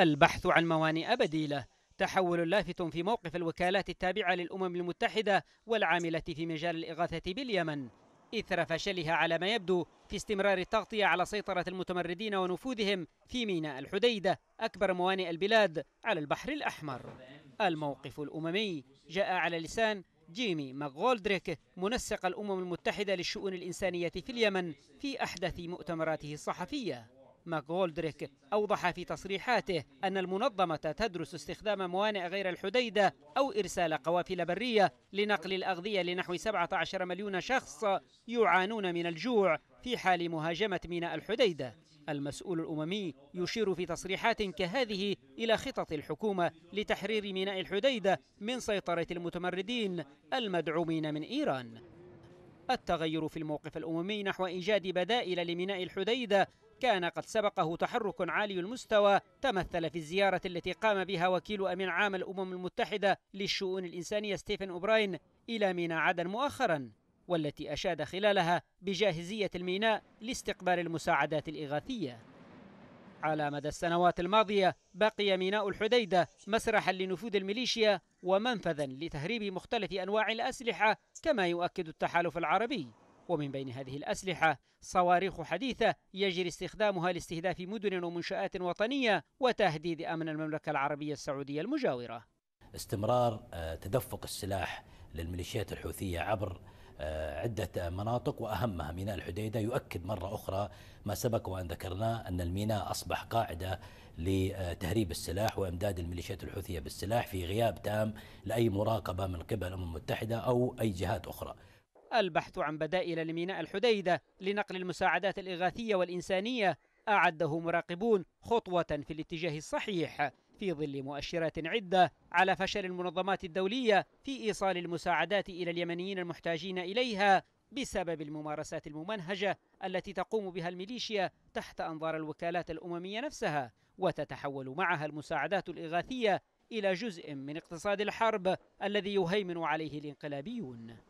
البحث عن موانئ بديلة تحول لافت في موقف الوكالات التابعة للأمم المتحدة والعاملة في مجال الإغاثة باليمن إثر فشلها على ما يبدو في استمرار التغطية على سيطرة المتمردين ونفوذهم في ميناء الحديدة أكبر موانئ البلاد على البحر الأحمر الموقف الأممي جاء على لسان جيمي ماغولدريك منسق الأمم المتحدة للشؤون الإنسانية في اليمن في أحدث مؤتمراته الصحفية ماكغولدريك أوضح في تصريحاته أن المنظمة تدرس استخدام موانئ غير الحديدة أو إرسال قوافل برية لنقل الأغذية لنحو 17 مليون شخص يعانون من الجوع في حال مهاجمة ميناء الحديدة المسؤول الأممي يشير في تصريحات كهذه إلى خطط الحكومة لتحرير ميناء الحديدة من سيطرة المتمردين المدعومين من إيران التغير في الموقف الأممي نحو إيجاد بدائل لميناء الحديدة كان قد سبقه تحرك عالي المستوى تمثل في الزيارة التي قام بها وكيل أمين عام الأمم المتحدة للشؤون الإنسانية ستيفن أوبراين إلى ميناء عدن مؤخرا والتي أشاد خلالها بجاهزية الميناء لاستقبال المساعدات الإغاثية على مدى السنوات الماضية بقي ميناء الحديدة مسرحا لنفوذ الميليشيا ومنفذا لتهريب مختلف أنواع الأسلحة كما يؤكد التحالف العربي ومن بين هذه الأسلحة صواريخ حديثة يجري استخدامها لاستهداف مدن ومنشآت وطنية وتهديد أمن المملكة العربية السعودية المجاورة استمرار آه، تدفق السلاح للميليشيات الحوثية عبر آه، عدة مناطق وأهمها ميناء الحديدة يؤكد مرة أخرى ما سبق وأن ذكرناه أن الميناء أصبح قاعدة لتهريب السلاح وإمداد الميليشيات الحوثية بالسلاح في غياب تام لأي مراقبة من قبل الأمم المتحدة أو أي جهات أخرى البحث عن بدائل لميناء الحديدة لنقل المساعدات الإغاثية والإنسانية أعده مراقبون خطوة في الاتجاه الصحيح في ظل مؤشرات عدة على فشل المنظمات الدولية في إيصال المساعدات إلى اليمنيين المحتاجين إليها بسبب الممارسات الممنهجة التي تقوم بها الميليشيا تحت أنظار الوكالات الأممية نفسها وتتحول معها المساعدات الإغاثية إلى جزء من اقتصاد الحرب الذي يهيمن عليه الانقلابيون.